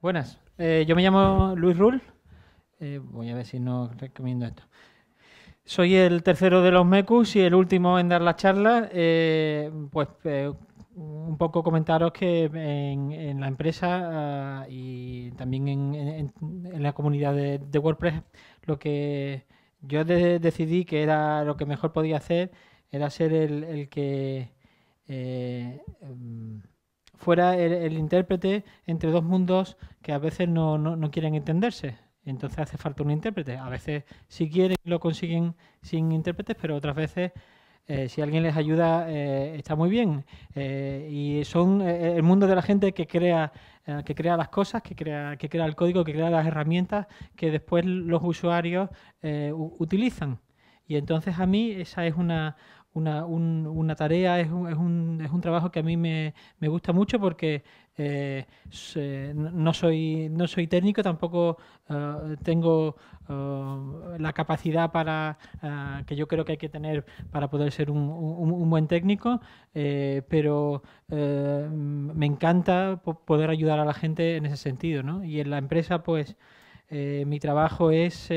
Buenas, eh, yo me llamo Luis Rull. Eh, voy a ver si no recomiendo esto. Soy el tercero de los MECUS y el último en dar la charla. Eh, pues eh, un poco comentaros que en, la empresa ah, y también en, la comunidad de, WordPress, lo que yo decidí que era lo que mejor podía hacer era ser el, que em, fuera el, intérprete entre dos mundos que a veces no, no, quieren entenderse. Entonces hace falta un intérprete. A veces si quieren lo consiguen sin intérpretes, pero otras veces eh, si alguien les ayuda eh, está muy bien. Eh, y son el mundo de la gente que crea, que crea las cosas, que crea, que crea el código, que crea las herramientas que después los usuarios utilizan. Y entonces a mí esa es una, una, una tarea, es un, es, un, es un, trabajo que a mí me, gusta mucho porque eh, no, soy, no soy técnico, tampoco eh, tengo eh, la capacidad para que yo creo que hay que tener para poder ser un, buen técnico, pero me encanta poder ayudar a la gente en ese sentido. ¿no? Y en la empresa, pues, mi trabajo es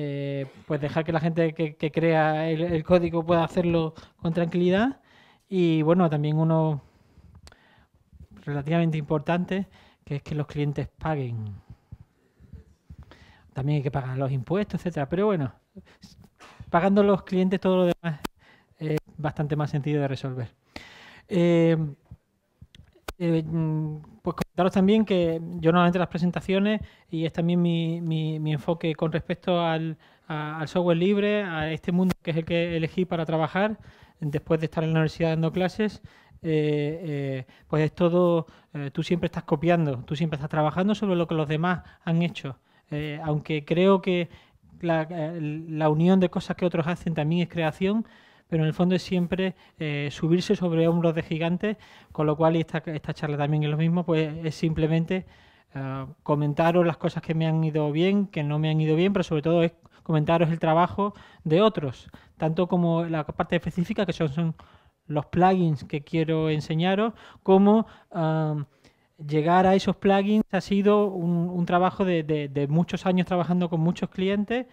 eh, pues dejar que la gente que, crea el, código pueda hacerlo con tranquilidad. Y bueno, también uno relativamente importante, que es que los clientes paguen. También hay que pagar los impuestos, etcétera. Pero bueno, pagando los clientes todo lo demás es eh, bastante más sentido de resolver. Eh, eh, mm, pues comentaros también que yo normalmente las presentaciones, y es también mi, enfoque con respecto al, software libre, a este mundo que es el que elegí para trabajar, después de estar en la universidad dando clases, eh, eh, pues es todo, tú siempre estás copiando, tú siempre estás trabajando sobre lo que los demás han hecho. aunque creo que la, la unión de cosas que otros hacen también es creación, pero en el fondo es siempre eh, subirse sobre hombros de gigantes, con lo cual esta, esta charla también es lo mismo, pues es simplemente eh, comentaros las cosas que me han ido bien, que no me han ido bien, pero sobre todo es comentaros el trabajo de otros, tanto como la parte específica, que son, los plugins que quiero enseñaros, como... llegar a esos plugins ha sido un, trabajo de, muchos años trabajando con muchos clientes,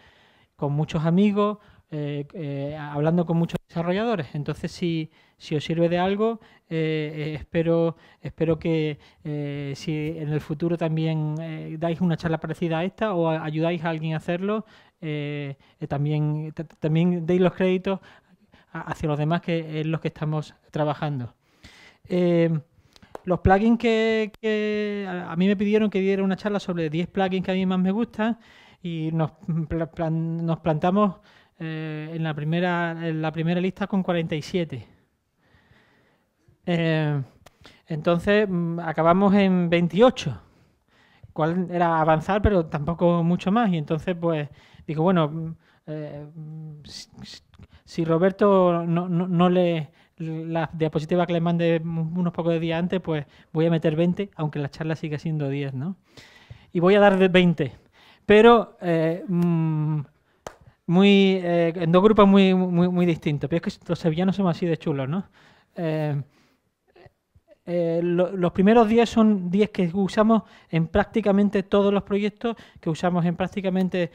con muchos amigos, eh, hablando con muchos desarrolladores. Entonces, si, os sirve de algo, eh, eh, espero, espero que eh, si en el futuro también dais una charla parecida a esta o ayudáis a alguien a hacerlo, también, también deis los créditos hacia los demás, que es los que estamos trabajando. los plugins que, a mí me pidieron que diera una charla sobre 10 plugins que a mí más me gustan y nos, nos plantamos eh, en, la primera, la primera lista con 47. Eh, entonces mm, acabamos en 28, cuál era avanzar, pero tampoco mucho más. Y entonces, pues, digo, bueno, mm, eh, mm, si, Roberto no, no, le la diapositiva que le mande unos pocos días antes, pues voy a meter 20, aunque la charla sigue siendo 10, ¿no? Y voy a dar 20. Pero muy, eh, en dos grupos muy, muy, distintos. Pero es que los sevillanos somos así de chulos, ¿no? Eh, eh, los primeros 10 son 10 que usamos en prácticamente todos los proyectos, que usamos en prácticamente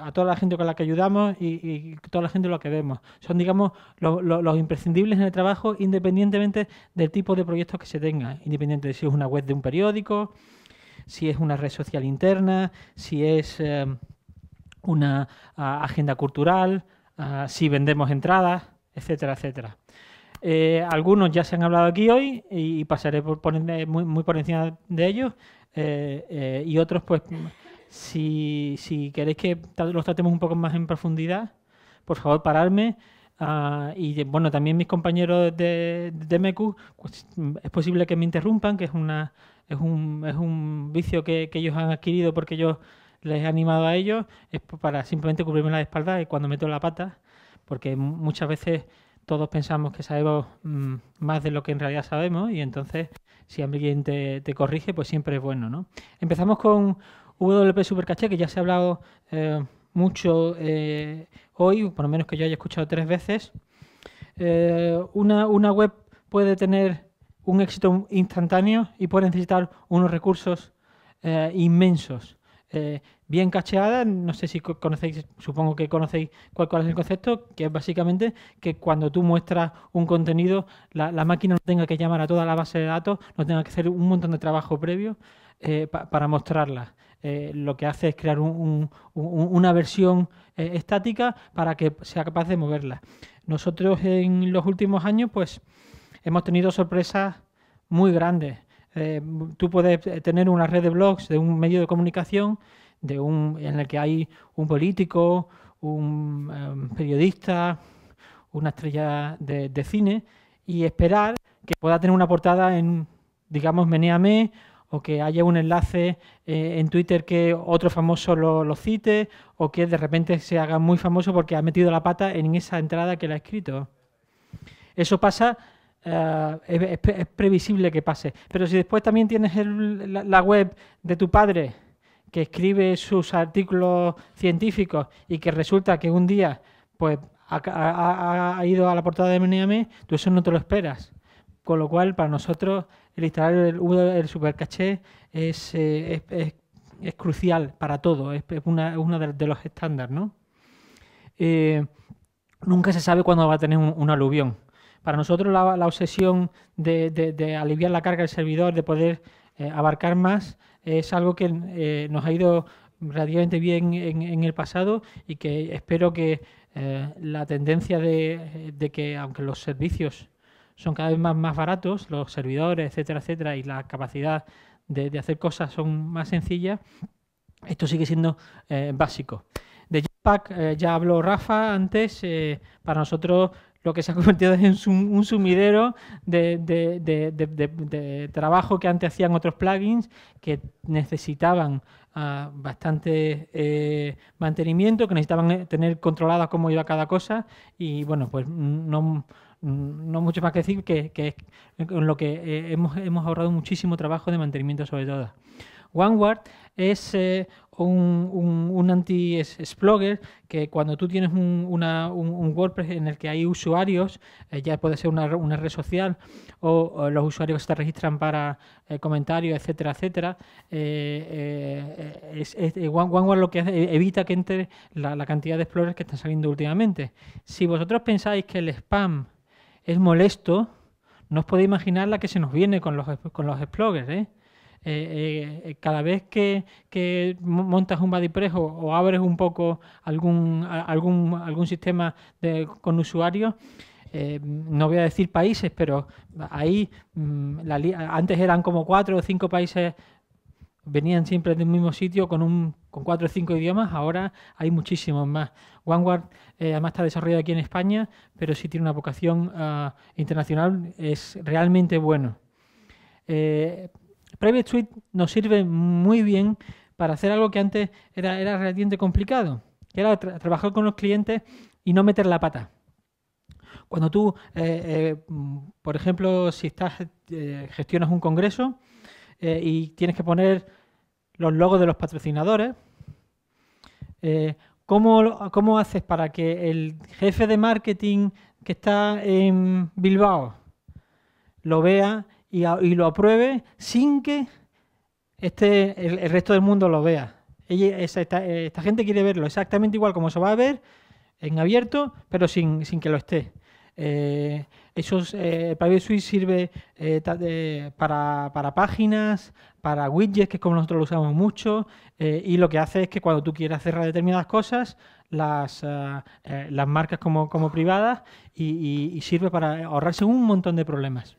a toda la gente con la que ayudamos y, y toda la gente lo que vemos. Son, digamos, los imprescindibles en el trabajo independientemente del tipo de proyectos que se tenga independiente de si es una web de un periódico, si es una red social interna, si es una agenda cultural, si vendemos entradas, etcétera, etcétera. Eh, algunos ya se han hablado aquí hoy y, pasaré por, poner muy, por encima de ellos. Eh, eh, y otros, pues, si, queréis que los tratemos un poco más en profundidad, por favor, pararme. Ah, y bueno, también mis compañeros de, de pues, es posible que me interrumpan, que es, una, es, un, es un vicio que, que ellos han adquirido porque ellos les he animado a ellos es para simplemente cubrirme la espalda y cuando meto la pata, porque muchas veces todos pensamos que sabemos mm, más de lo que en realidad sabemos y entonces si alguien te, corrige, pues siempre es bueno, ¿no? Empezamos con WP Supercaché, que ya se ha hablado eh, mucho eh, hoy, por lo menos que yo haya escuchado tres veces. Eh, una, una web puede tener un éxito instantáneo y puede necesitar unos recursos inmensos. Eh, bien cacheada. No sé si conocéis, supongo que conocéis cuál, es el concepto, que es básicamente que cuando tú muestras un contenido, la, máquina no tenga que llamar a toda la base de datos, no tenga que hacer un montón de trabajo previo eh, para mostrarla. Eh, lo que hace es crear una versión estática para que sea capaz de moverla. Nosotros en los últimos años, pues, hemos tenido sorpresas muy grandes. Eh, tú puedes eh, tener una red de blogs de un medio de comunicación de un, en el que hay un político, un em, periodista, una estrella de, cine y esperar que pueda tener una portada en, digamos, Meneame o que haya un enlace eh, en Twitter que otro famoso lo, cite o que de repente se haga muy famoso porque ha metido la pata en esa entrada que le ha escrito. Eso pasa eh, es, previsible que pase. Pero si después también tienes la, web de tu padre que escribe sus artículos científicos y que resulta que un día pues ha, ido a la portada de Miami, tú eso no te lo esperas. Con lo cual, para nosotros, el instalar el, supercaché eh, es, crucial para todo, es, una, uno de, los estándares. ¿no? Eh, nunca se sabe cuándo va a tener un aluvión para nosotros la, obsesión de, aliviar la carga del servidor, de poder eh, abarcar más, es algo que eh, nos ha ido relativamente bien en, el pasado y que espero que eh, la tendencia de, que, aunque los servicios son cada vez más, más baratos, los servidores, etcétera, etcétera, y la capacidad de, hacer cosas son más sencillas, esto sigue siendo básico. De Jetpack ya habló Rafa antes, para nosotros lo que se ha convertido en un sumidero de, trabajo que antes hacían otros plugins que necesitaban ah, bastante eh, mantenimiento, que necesitaban eh, tener controlada cómo iba cada cosa y bueno, pues no, mucho más que decir que, que con lo que eh, hemos, hemos ahorrado muchísimo trabajo de mantenimiento sobre todo. OneWord es eh, un, anti-splogger que cuando tú tienes un, una, WordPress en el que hay usuarios, eh, ya puede ser una, red social o, los usuarios se registran para eh, comentarios, etcétera, etcétera, es, OneWord lo que hace, e-, evita que entre la, cantidad de explorers que están saliendo últimamente. Si vosotros pensáis que el spam es molesto, no os podéis imaginar la que se nos viene con los, con los explorers, ¿eh? Eh, eh, eh, cada vez que, montas un BuddyPress o abres un poco algún, algún, algún sistema con usuarios, no voy a decir países, pero ahí mm, antes eran como cuatro o cinco países venían siempre del mismo sitio con, un, con cuatro o cinco idiomas, ahora hay muchísimos más. OneWord además está desarrollado aquí en España, pero si tiene una vocación ah, internacional, es realmente bueno. Private Suite nos sirve muy bien para hacer algo que antes era, era relativamente complicado, que era trabajar con los clientes y no meter la pata. Cuando tú, eh, eh, por ejemplo, si estás eh, gestionas un congreso y tienes que poner los logos de los patrocinadores, ¿cómo haces para que el jefe de marketing que está en Bilbao lo vea y, lo apruebe sin que este, el, resto del mundo lo vea. esta, gente quiere verlo exactamente igual como se va a ver en abierto, pero sin, sin que lo esté. Eh, esos, eh, el Private Suite sirve eh, para, para, páginas, para widgets, que es como nosotros lo usamos mucho, y lo que hace es que cuando tú quieras cerrar determinadas cosas, las, las marcas como, como privadas y, y sirve para ahorrarse un montón de problemas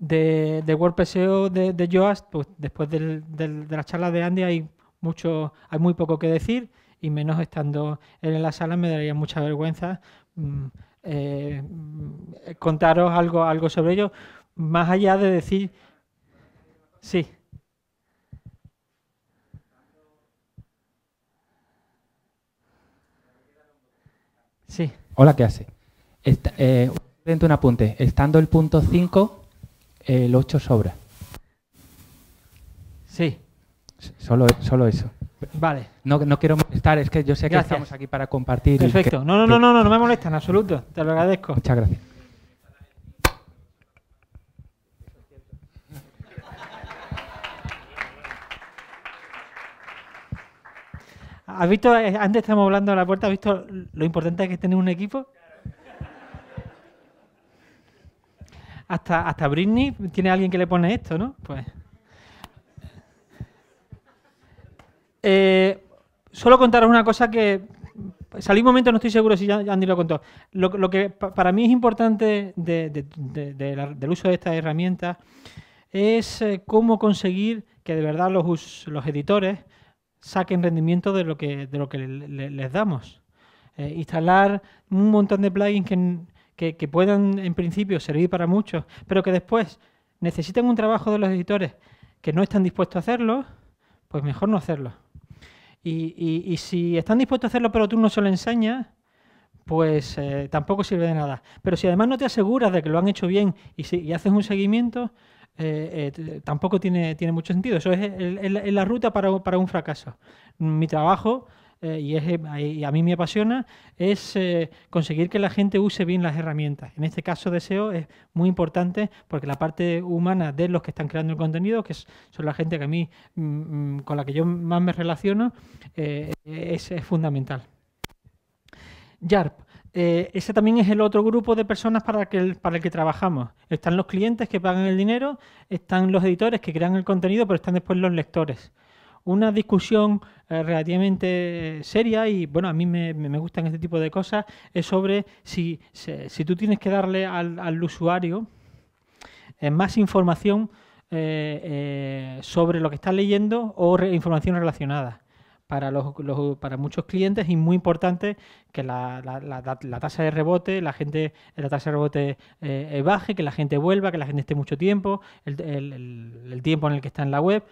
de, de WordPress e de, de pues después de la charla de Andy hay mucho, hay muy poco que decir y menos estando él en la sala me daría mucha vergüenza mm, eh, contaros algo, algo sobre ello, más allá de decir, sí. Sí. Hola, ¿qué hace? Está, eh, un apunte. Estando el punto 5, el 8 sobra. Sí. Solo, solo eso. Vale. No, no quiero molestar, es que yo sé que estamos aquí para compartir. Perfecto. no, no, no, no, no, me molesta en absoluto. Te lo agradezco. Muchas gracias. ¿Has visto, eh, antes estamos hablando de la puerta, ¿has visto lo importante que es tener un equipo? Hasta, hasta Britney tiene alguien que le pone esto, ¿no? Pues. Eh, solo contaros una cosa que. Salí un momento, no estoy seguro si Andy lo contó. Lo, que para mí es importante del uso de estas herramientas es eh, cómo conseguir que de verdad los, los editores saquen rendimiento de lo que, de lo que les damos. Eh, instalar un montón de plugins que que, puedan en principio servir para muchos, pero que después necesiten un trabajo de los editores que no están dispuestos a hacerlo, pues mejor no hacerlo. Y, si están dispuestos a hacerlo pero tú no se lo enseñas, pues eh, tampoco sirve de nada. Pero si además no te aseguras de que lo han hecho bien y, si, haces un seguimiento, eh, eh, tampoco tiene, tiene, mucho sentido. Eso es la ruta para, para, un fracaso. Mi trabajo eh, eh, y, a mí me apasiona, es eh, conseguir que la gente use bien las herramientas. En este caso deseo es muy importante porque la parte humana de los que están creando el contenido, que son la gente que a mí, mm, mm, con la que yo más me relaciono, es, fundamental. YARP. ese también es el otro grupo de personas para el que trabajamos. Están los clientes que pagan el dinero, están los editores que crean el contenido, pero están después los lectores una discusión eh, relativamente seria y bueno, a mí me, me gustan este tipo de cosas, es sobre si, si tú tienes que darle al, al usuario eh, más información eh, sobre lo que está leyendo o información relacionada. Para, los, para muchos clientes y muy importante que la, la, tasa de rebote, la gente, la tasa de rebote baje, que la gente vuelva, que la gente esté mucho tiempo, el tiempo en el que está en la web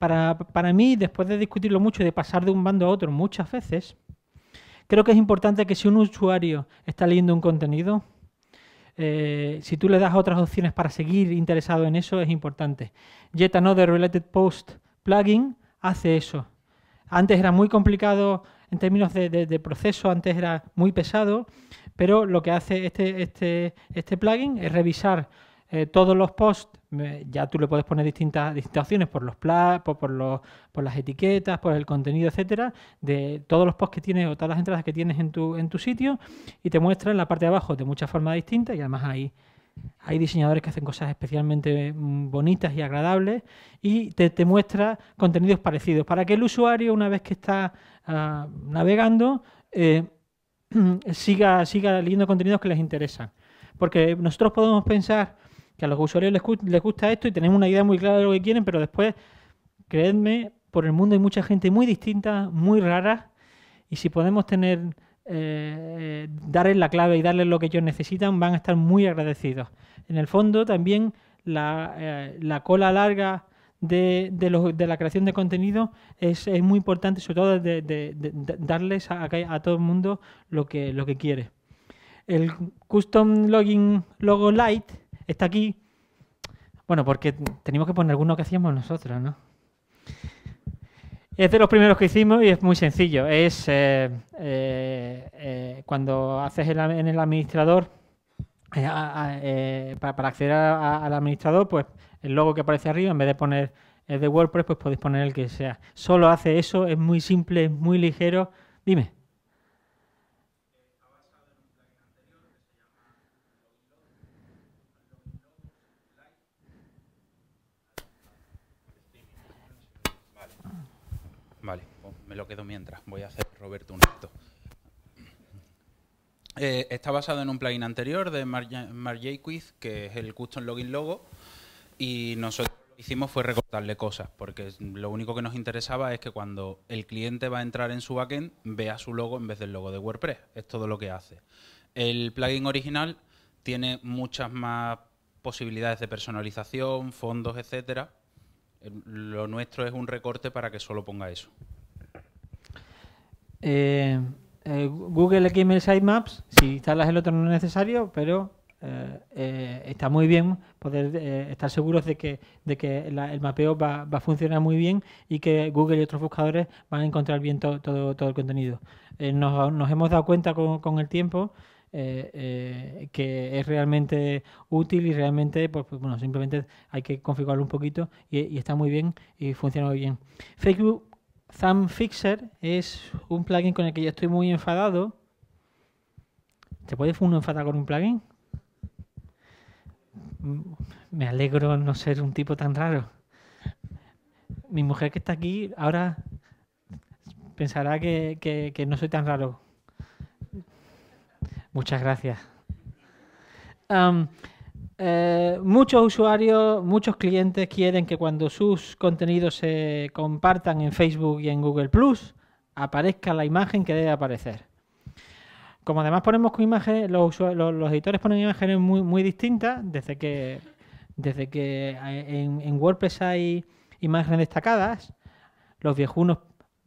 para, mí, después de discutirlo mucho y de pasar de un bando a otro muchas veces, creo que es importante que si un usuario está leyendo un contenido, eh, si tú le das otras opciones para seguir interesado en eso, es importante. Yet Another Related Post plugin hace eso. Antes era muy complicado en términos de, proceso, antes era muy pesado, pero lo que hace este, este, este plugin es revisar eh, todos los posts ya tú le puedes poner distintas, opciones por los platos, por, los, por las etiquetas, por el contenido, etcétera, de todos los posts que tienes o todas las entradas que tienes en tu, en tu sitio y te muestra en la parte de abajo de muchas formas distintas y además hay, hay diseñadores que hacen cosas especialmente mm, bonitas y agradables y te, muestra contenidos parecidos para que el usuario una vez que está ah, navegando eh, siga, siga leyendo contenidos que les interesan. Porque nosotros podemos pensar que a los usuarios les, gusta esto y tenemos una idea muy clara de lo que quieren, pero después, creedme, por el mundo hay mucha gente muy distinta, muy rara, y si podemos tener, eh, eh, darles la clave y darles lo que ellos necesitan, van a estar muy agradecidos. En el fondo, también la, eh, cola larga de, la creación de contenido es, muy importante, sobre todo de, darles a, todo el mundo lo que, lo que quiere. El Custom Login Logo light está aquí. Bueno, porque tenemos que poner alguno que hacíamos nosotros, ¿no? Es de los primeros que hicimos y es muy sencillo. Es eh, eh, eh, cuando haces en el administrador, para, acceder al administrador, pues el logo que aparece arriba, en vez de poner el de WordPress, pues podéis poner el que sea. Solo hace eso, es muy simple, es muy ligero. Dime. lo quedo mientras. Voy a hacer Roberto un acto. Eh, está basado en un plugin anterior de MarJQuiz, que es el Custom Login Logo, y nosotros lo que hicimos fue recortarle cosas, porque lo único que nos interesaba es que cuando el cliente va a entrar en su backend, vea su logo en vez del logo de WordPress. Es todo lo que hace. El plugin original tiene muchas más posibilidades de personalización, fondos, etcétera. Lo nuestro es un recorte para que solo ponga eso. Eh, eh, Google XML Sitemaps, si instalas el otro no es necesario, pero eh, eh, está muy bien poder estar seguros de que, de que el mapeo va, a funcionar muy bien y que Google y otros buscadores van a encontrar bien todo, todo el contenido. Nos, hemos dado cuenta con, el tiempo que es realmente útil y realmente, pues, pues, bueno, simplemente hay que configurarlo un poquito y, y está muy bien y funciona muy bien. Facebook Thumb Fixer es un plugin con el que yo estoy muy enfadado. ¿Te puedes uno enfadar con un plugin? Mm, me alegro no ser un tipo tan raro. Mi mujer que está aquí ahora pensará que, no soy tan raro. Muchas gracias. Eh, muchos usuarios, muchos clientes quieren que cuando sus contenidos se compartan en Facebook y en Google Plus, aparezca la imagen que debe aparecer. Como además ponemos con imágenes, los, editores ponen imágenes muy, distintas, desde que, desde que eh, en, en WordPress hay imágenes destacadas, los viejunos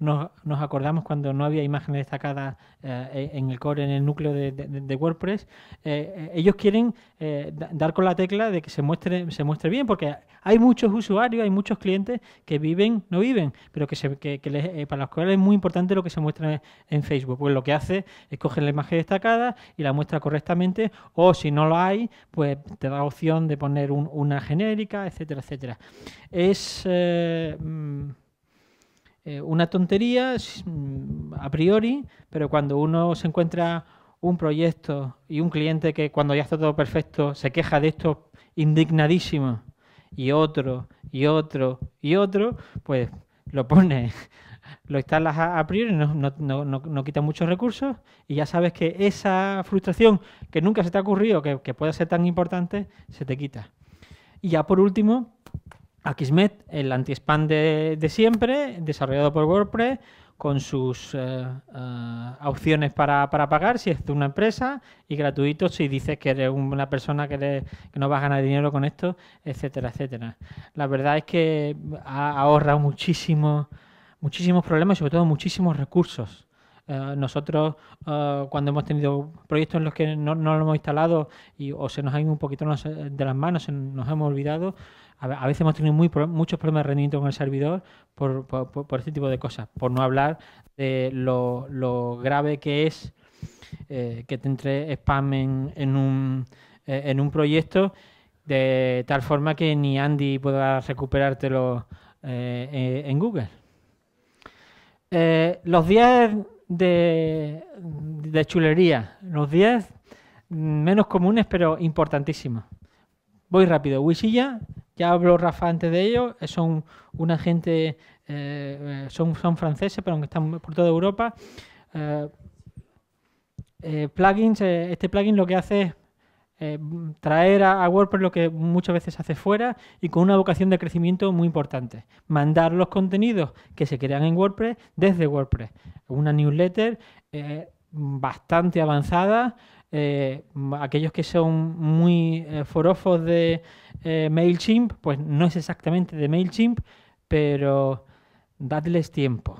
nos, acordamos cuando no había imágenes destacadas eh, e, en el core, en el núcleo de, WordPress. Eh, eh, ellos quieren dar con la tecla de que se muestre, se muestre bien, porque hay muchos usuarios, hay muchos clientes que viven, no viven, pero que, para los cuales es muy importante lo que se muestra en Facebook. Pues lo que hace es coger la imagen destacada y la muestra correctamente, o si no lo hay, pues te da opción de poner una genérica, etcétera, etcétera. Es. Mm, eh, una tontería a priori, pero cuando uno se encuentra un proyecto y un cliente que cuando ya está todo perfecto se queja de esto indignadísimo y otro y otro y otro, pues lo pones, lo instalas a, priori, no, no, quita muchos recursos y ya sabes que esa frustración que nunca se te ha ocurrido, que, que ser tan importante, se te quita. Y ya por último, Akismet, el anti-spam de, siempre, desarrollado por WordPress, con sus eh, eh, opciones para, pagar si es de una empresa y gratuito si dices que eres una persona que, no vas a ganar dinero con esto, etcétera, etcétera. La verdad es que ha ahorrado muchísimo, muchísimos problemas y sobre todo muchísimos recursos. Eh, nosotros, eh, cuando hemos tenido proyectos en los que no, lo hemos instalado y, o se nos ha ido un poquito de las manos, nos hemos olvidado, a, veces hemos tenido muy, muchos problemas de rendimiento con el servidor por, por, este tipo de cosas, por no hablar de lo, grave que es eh, que te entre spam en, un, en un proyecto de tal forma que ni Andy pueda recuperártelo en Google. los días de, chulería. Los 10 menos comunes, pero importantísimos. Voy rápido. Wishilla, ya habló Rafa antes de ello, eh, son una gente, eh, eh, son, son franceses, pero aunque están por toda Europa. plugins, este plugin lo que hace es eh, traer a, WordPress lo que muchas veces hace fuera y con una vocación de crecimiento muy importante. Mandar los contenidos que se crean en WordPress desde WordPress. Una newsletter eh, bastante avanzada. Eh, aquellos que son muy forofos de MailChimp, pues no es exactamente de MailChimp, pero dadles tiempo.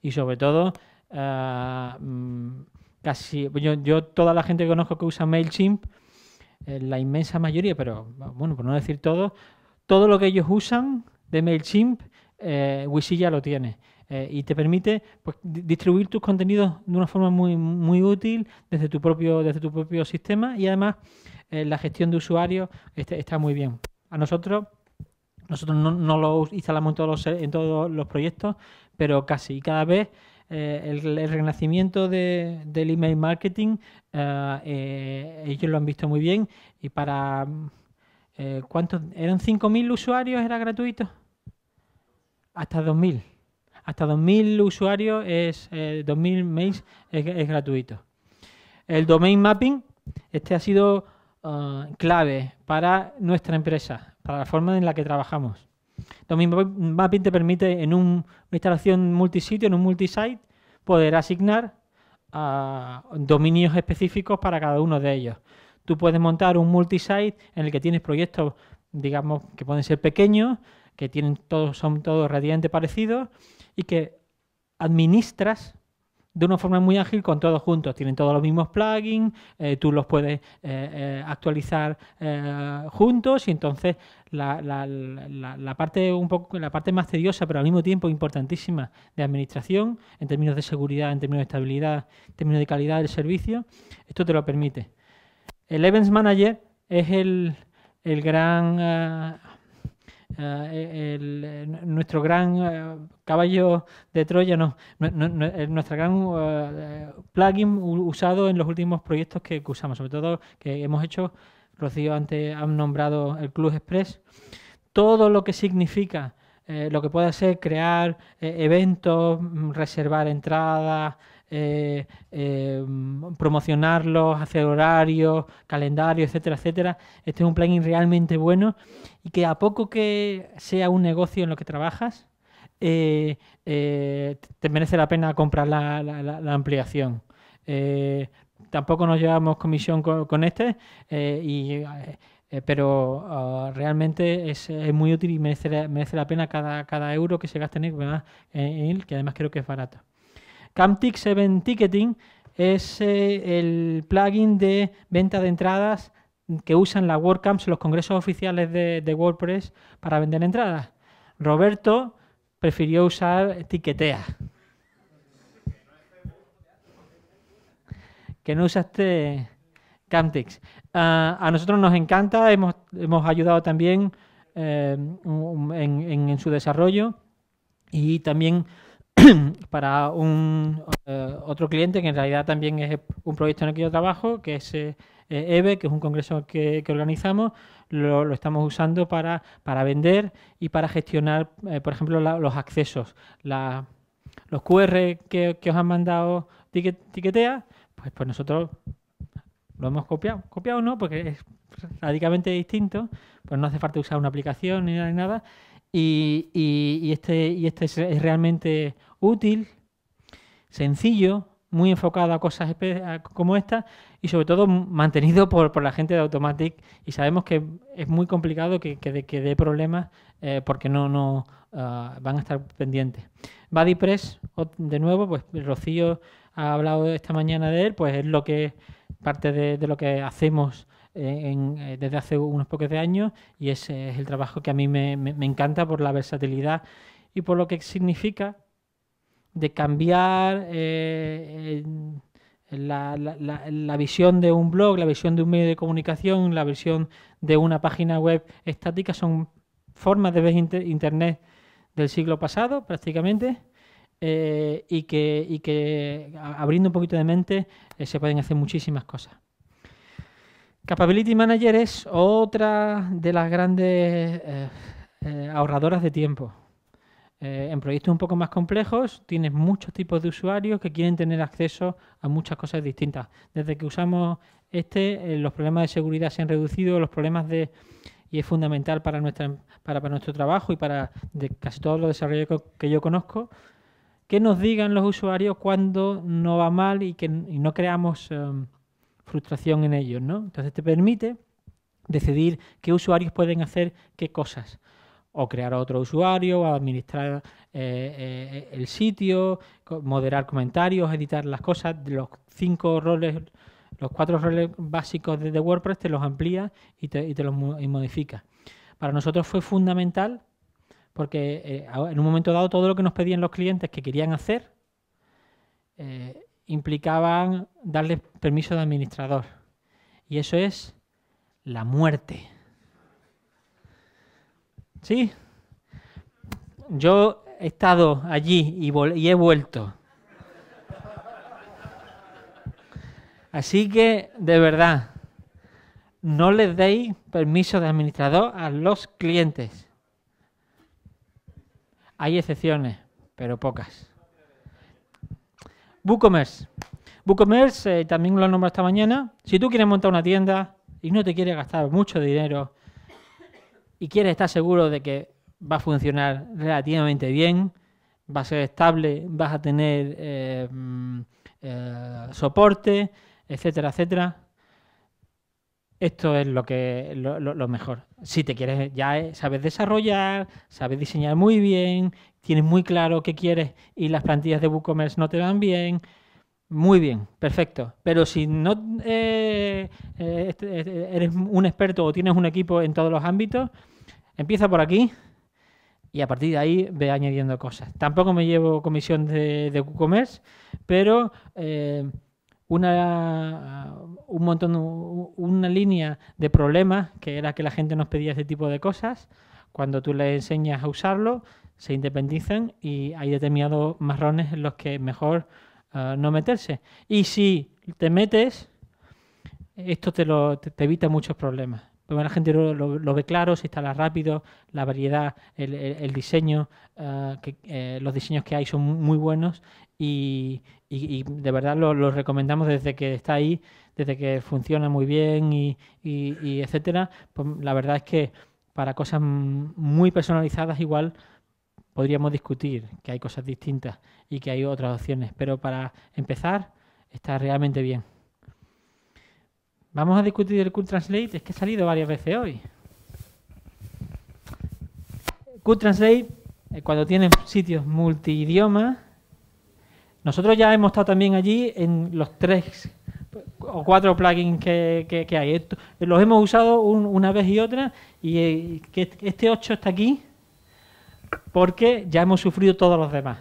Y sobre todo, ah, mm, casi, yo, yo toda la gente que conozco que usa MailChimp, eh, la inmensa mayoría, pero bueno, por no decir todo todo lo que ellos usan de MailChimp, eh, lo tiene. Eh, y te permite pues, distribuir tus contenidos de una forma muy, muy útil desde tu propio, desde tu propio sistema y además eh, la gestión de usuarios está muy bien. A nosotros, nosotros no, lo instalamos en todos, los, en todos los proyectos, pero casi. cada vez eh, el, renacimiento del email marketing, eh, eh, ellos lo han visto muy bien. Y para, mm, ¿cuántos? ¿Eran 5.000 usuarios? ¿Era gratuito? Hasta 2.000. Hasta 2.000 usuarios, es 2.000 mails es, gratuito. El domain mapping, este ha sido ah, clave para nuestra empresa, para la forma en la que trabajamos. Domain Mapping te permite en una instalación multisitio, en un multisite, poder asignar ah, dominios específicos para cada uno de ellos. Tú puedes montar un multisite en el que tienes proyectos, digamos, que pueden ser pequeños, que tienen todos, son todos radiantes parecidos y que administras de una forma muy ágil con todos juntos. Tienen todos los mismos plugins, eh, tú los puedes eh, eh, actualizar juntos y entonces la, parte un poco, la parte más tediosa, pero al mismo tiempo importantísima de administración, en términos de seguridad, en términos de estabilidad, en términos de calidad del servicio, esto te lo permite. El Events Manager es el, el gran... Eh, eh, eh, nuestro gran caballo de Troya, nuestro gran plugin usado en los últimos proyectos que, usamos, sobre todo que hemos hecho, Rocío antes han nombrado el Club Express, todo lo que significa lo que puede hacer, crear eventos, mm, reservar entradas, eh, em, promocionarlos, hacer horarios, calendarios, etcétera, etcétera. Este es un plugin realmente bueno y que a poco que sea un negocio en lo que trabajas, eh, eh, te merece la pena comprar la, ampliación tampoco nos llevamos comisión con, este, pero ah, realmente es, muy útil y merece, merece la pena cada, euro que se gaste en él, que además creo que es barato. Camtix 7 Ticketing es eh, el plugin de venta de entradas que usan las WordCamps, los congresos oficiales de, WordPress, para vender entradas. Roberto prefirió usar Tiquetea. Que no usaste Camtix. Ah, a nosotros nos encanta, hemos, hemos ayudado también eh, en, su desarrollo y también para un eh, otro cliente que en realidad también es un proyecto en el que yo trabajo, que es EBE, eh, eh, EVE, que es un congreso que, organizamos, lo, estamos usando para, para vender y para gestionar, por ejemplo, los accesos. los QR que, os han mandado Tiquetea, pues, pues nosotros lo hemos copiado. Copiado no, porque es radicalmente distinto, pues no hace falta usar una aplicación ni nada y, este, y este es realmente útil, sencillo, muy enfocado a cosas como esta y sobre todo mantenido por, la gente de Automatic y sabemos que es muy complicado que, dé problemas eh, porque no, no ah, van a estar pendientes. BuddyPress, de nuevo, pues Rocío ha hablado esta mañana de él, pues es lo que parte de, de lo que hacemos eh, desde hace unos pocos de años y ese es el trabajo que a mí me, encanta por la versatilidad y por lo que significa de cambiar eh, eh, la, visión de un blog, la visión de un medio de comunicación, la visión de una página web estática, son formas de ver Internet del siglo pasado prácticamente. y, que, abriendo un poquito de mente se pueden hacer muchísimas cosas. Capability Manager es otra de las grandes eh, eh, ahorradoras de tiempo. Eh, en proyectos un poco más complejos tienes muchos tipos de usuarios que quieren tener acceso a muchas cosas distintas. Desde que usamos este, los problemas de seguridad se han reducido, los problemas de... y es fundamental para, nuestra, para, nuestro trabajo y para casi todos los desarrollos que, yo conozco, que nos digan los usuarios cuándo no va mal y que no creamos... Em, frustración en ellos, ¿no? Entonces te permite decidir qué usuarios pueden hacer qué cosas. O crear otro usuario, o administrar eh, eh, el sitio, moderar comentarios, editar las cosas. Los cinco roles, los cuatro roles básicos de, WordPress te los amplía y te, los modifica. Para nosotros fue fundamental porque eh, en un momento dado todo lo que nos pedían los clientes que querían hacer, implicaban darle permiso de administrador. Y eso es la muerte. ¿Sí? Yo he estado allí y, y he vuelto. Así que, de verdad, no les deis permiso de administrador a los clientes. Hay excepciones, pero pocas. WooCommerce. WooCommerce, eh, también lo nombrado esta mañana. Si tú quieres montar una tienda y no te quieres gastar mucho dinero y quieres estar seguro de que va a funcionar relativamente bien, va a ser estable, vas a tener eh, mm, eh, soporte, etcétera, etcétera. Esto es lo que lo, lo, mejor. Si te quieres, ya sabes desarrollar, sabes diseñar muy bien, tienes muy claro qué quieres y las plantillas de WooCommerce no te van bien, muy bien, perfecto. Pero si no eh, eh, este, eh, eres un experto o tienes un equipo en todos los ámbitos, empieza por aquí y a partir de ahí ve añadiendo cosas. Tampoco me llevo comisión de, WooCommerce, pero una, un montón, una línea de problemas que era que la gente nos pedía ese tipo de cosas, cuando tú le enseñas a usarlo, se independizan y hay determinados marrones en los que es mejor eh, no meterse. Y si te metes, esto te, lo, te, evita muchos problemas. Pero la gente lo, ve claro, se instala rápido, la variedad, el, diseño, eh, eh, los diseños que hay son muy buenos y, de verdad los lo recomendamos desde que está ahí, desde que funciona muy bien y, etcétera. Pues la verdad es que para cosas muy personalizadas igual podríamos discutir que hay cosas distintas y que hay otras opciones, pero para empezar está realmente bien. Vamos a discutir el Cool Translate, es que ha salido varias veces hoy. Cool Translate, eh, cuando tienen sitios multiidiomas, nosotros ya hemos estado también allí en los tres o cuatro plugins que, hay. Esto, los hemos usado una vez y otra y eh, que este 8 está aquí porque ya hemos sufrido todos los demás.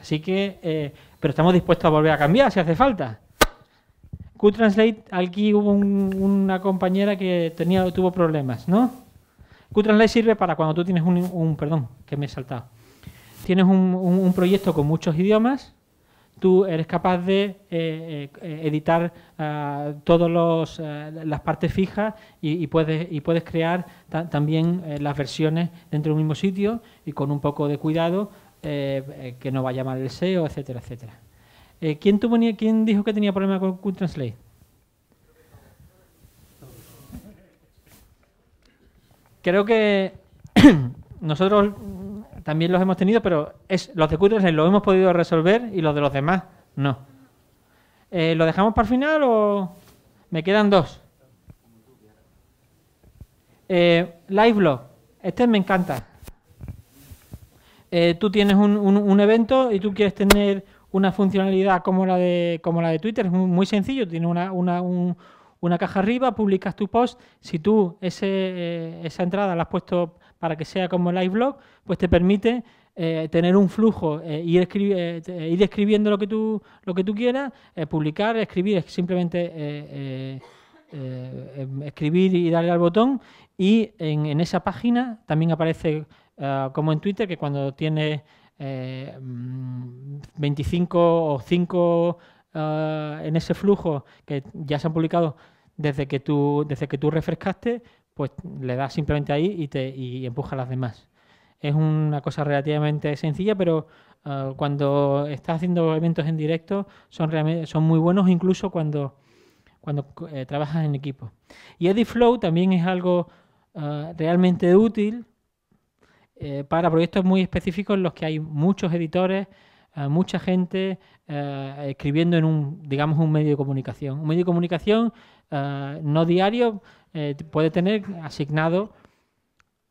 Así que, eh, pero estamos dispuestos a volver a cambiar si hace falta. QTranslate aquí hubo una compañera que tenía, tuvo problemas, no QTranslate sirve para cuando tú tienes un, perdón, que me he saltado. Tienes un proyecto con muchos idiomas tú eres capaz de eh, eh, editar ah, todas eh, las partes fijas y, puedes, y puedes crear también las versiones dentro del mismo sitio y con un poco de cuidado que no vaya mal el SEO, etcétera, etcétera. ¿quién, tuvo, ¿Quién dijo que tenía problema con Google Translate? Creo que nosotros también los hemos tenido, pero es, los de Twitter lo hemos podido resolver y los de los demás no. Eh, ¿Lo dejamos para el final o me quedan dos? Eh, Liveblog, este me encanta. Eh, tú tienes un, evento y tú quieres tener una funcionalidad como la de, como la de Twitter, es muy sencillo, tiene una, una, una caja arriba, publicas tu post, si tú ese, esa entrada la has puesto para que sea como live blog, pues te permite eh, tener un flujo, y eh, eh, ir, escribiendo lo que tú, lo que tú quieras, publicar, escribir, simplemente escribir y darle al botón. Y en, esa página también aparece, como en Twitter, que cuando tienes 25 mm, o 5 en ese flujo que ya se han publicado desde que tú, desde que tú refrescaste, pues le das simplemente ahí y, te, empuja a las demás. Es una cosa relativamente sencilla, pero eh, cuando estás haciendo eventos en directo son, son muy buenos, incluso cuando, cuando eh, trabajas en equipo. Y Edit Flow también es algo eh, realmente útil para proyectos muy específicos en los que hay muchos editores, mucha gente escribiendo en un, digamos, un medio de comunicación. Un medio de comunicación no diario, eh, puede tener asignado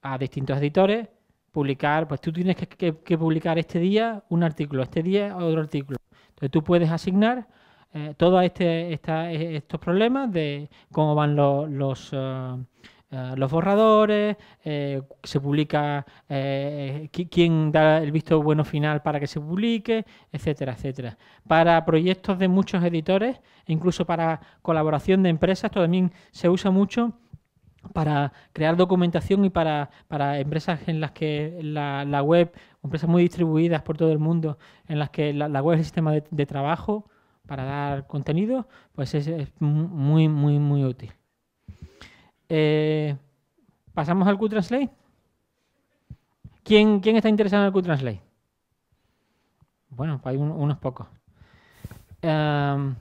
a distintos editores publicar, pues tú tienes que, publicar este día un artículo, este día otro artículo. Entonces tú puedes asignar eh, todos este, estos problemas de cómo van los, eh, eh, los borradores, eh, se publica eh, quién da el visto bueno final para que se publique, etcétera, etcétera. Para proyectos de muchos editores, incluso para colaboración de empresas, esto también se usa mucho para crear documentación y para, para empresas en las que la, web, empresas muy distribuidas por todo el mundo, en las que la, web es el sistema de, trabajo para dar contenido, pues es, es muy, muy, muy útil. Eh, ¿Pasamos al q ¿Quién, ¿Quién, está interesado en el QTranslate? Bueno, hay unos pocos. Em,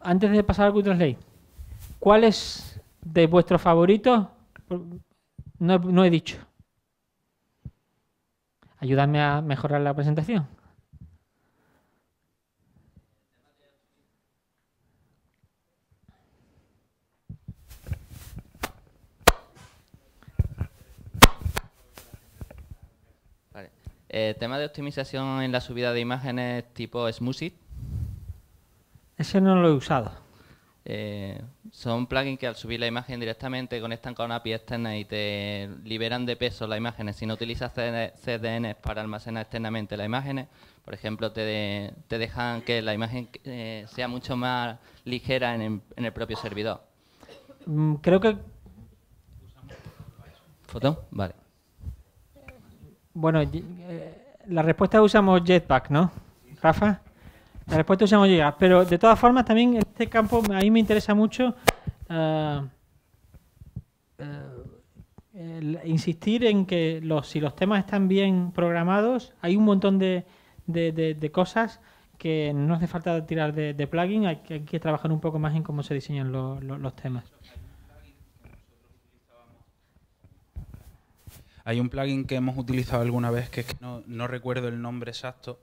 antes de pasar al QTranslate ¿cuál es de vuestros favoritos? No, no he dicho. Ayúdame a mejorar la presentación. Eh, tema de optimización en la subida de imágenes tipo Smoothie. Ese no lo he usado. Eh, son plugins que al subir la imagen directamente conectan con una API externa y te liberan de peso las imágenes. Si no utilizas CDN para almacenar externamente las imágenes, por ejemplo, te, te dejan que la imagen eh, sea mucho más ligera en el, en el propio servidor. Mm, creo que... ¿foto? Vale. Bueno, eh, la respuesta usamos Jetpack, ¿no? Rafa. La respuesta usamos Jetpack. Pero de todas formas, también este campo a mí me interesa mucho eh, eh, insistir en que los, si los temas están bien programados, hay un montón de, cosas que no hace falta tirar de, plugin, hay que, trabajar un poco más en cómo se diseñan los temas. Hay un plugin que hemos utilizado alguna vez que, no, recuerdo el nombre exacto,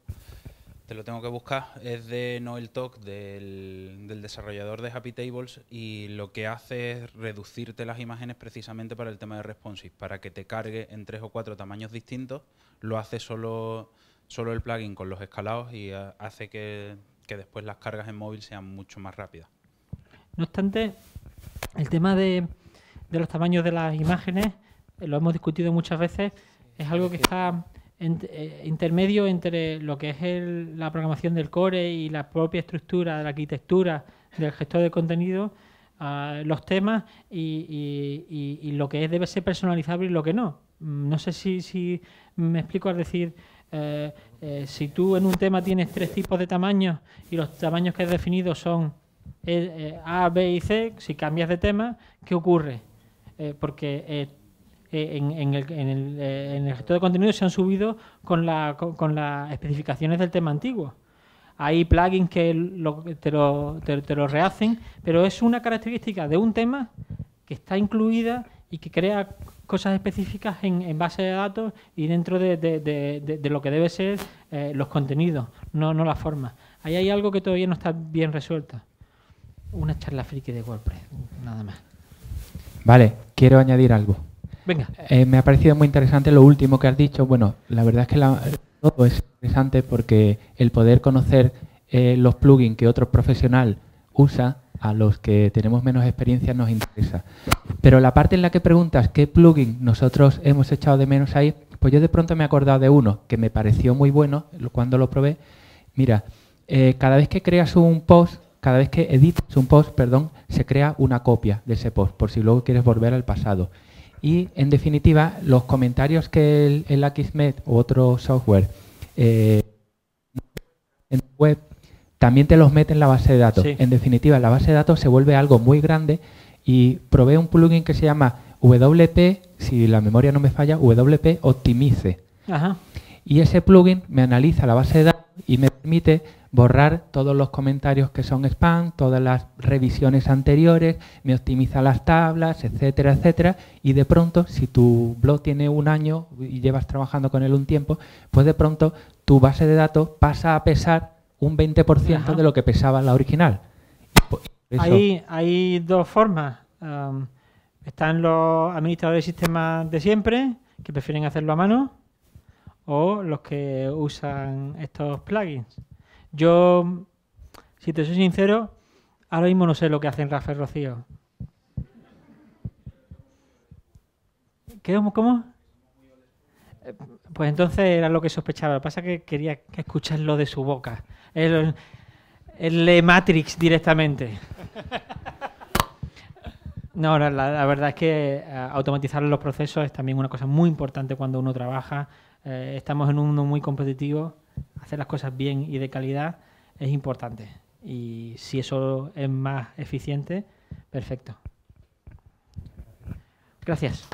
te lo tengo que buscar. Es de Noel Talk, del, del desarrollador de Happy Tables, y lo que hace es reducirte las imágenes precisamente para el tema de responsive, para que te cargue en tres o cuatro tamaños distintos. Lo hace solo, solo el plugin con los escalados y ah, hace que, después las cargas en móvil sean mucho más rápidas. No obstante, el tema de, de los tamaños de las imágenes lo hemos discutido muchas veces, es algo que está en, eh, intermedio entre lo que es la programación del core y la propia estructura, de la arquitectura del gestor de contenido, ah, los temas y, lo que es, debe ser personalizable y lo que no. Mm, no sé si, me explico al decir... Eh, eh, si tú en un tema tienes tres tipos de tamaños y los tamaños que has definido son A, B y C, si cambias de tema, ¿qué ocurre? porque eh, en, el, en, eh, de contenido se han subido con, las especificaciones del tema antiguo. Hay plugins que lo, te, lo, rehacen, pero es una característica de un tema que está incluida y que crea cosas específicas en, base de datos y dentro de, lo que debe ser eh, los contenidos, no, no la forma. Ahí hay algo que todavía no está bien resuelto. Una charla friki de WordPress, nada más. Vale, quiero añadir algo. Venga. Eh, me ha parecido muy interesante lo último que has dicho. Bueno, la verdad es que todo es interesante porque el poder conocer eh, los plugins que otro profesional usa a los que tenemos menos experiencia nos interesa. Pero la parte en la que preguntas qué plugin nosotros hemos echado de menos ahí, pues yo de pronto me he acordado de uno que me pareció muy bueno cuando lo probé. Mira, eh, cada vez que creas un post, cada vez que editas un post, perdón, se crea una copia de ese post, por si luego quieres volver al pasado. Y, en definitiva, los comentarios que el, el u otro software eh, en web también te los mete en la base de datos. En definitiva, la base de datos se vuelve algo muy grande y provee un plugin que se llama WP, si la memoria no me falla, WP Optimize. Y ese plugin me analiza la base de datos permite borrar todos los comentarios que son spam, todas las revisiones anteriores, me optimiza las tablas, etcétera, etcétera. Y de pronto, si tu blog tiene un año y llevas trabajando con él un tiempo, pues de pronto tu base de datos pasa a pesar un 20% de lo que pesaba la original. ahí Hay, dos formas. están los administradores de sistemas de siempre, que prefieren hacerlo a mano, o los que usan estos plugins. Yo, si te soy sincero, ahora mismo no sé lo que hacen Rafael Rocío. ¿Qué, ¿Cómo? Eh, pues entonces era lo que sospechaba. Lo que pasa es que quería escucharlo de su boca. El, el Matrix directamente. No, la, la, verdad es que eh, automatizar los procesos es también una cosa muy importante cuando uno trabaja eh, estamos en un mundo muy competitivo, hacer las cosas bien y de calidad es importante. Y si eso es más eficiente, perfecto. Gracias.